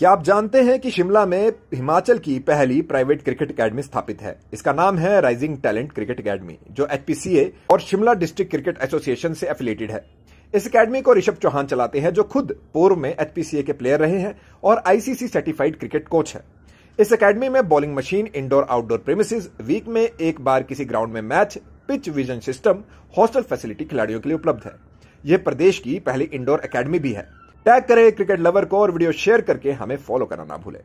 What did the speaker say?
क्या आप जानते हैं कि शिमला में हिमाचल की पहली प्राइवेट क्रिकेट एकेडमी स्थापित है इसका नाम है राइजिंग टैलेंट क्रिकेट एकेडमी जो एचपीसीए और शिमला डिस्ट्रिक्ट क्रिकेट एसोसिएशन से एफिलेटेड है इस एकेडमी को ऋषभ चौहान चलाते हैं जो खुद पूर्व में एचपीसीए के प्लेयर रहे हैं और आईसीसी सर्टिफाइड क्रिकेट कोच है इस एकेडमी में bowling machine indoor outdoor premises week में एक बार किसी ग्राउंड में match pitch vision system hostel facility खिलाड़ियों के लिए उपलब्ध है यह प्रदेश की पहली इंडोर एकेडमी भी है टैग करें क्रिकेट लवर को और वीडियो शेयर करके हमें फॉलो करना ना भूलें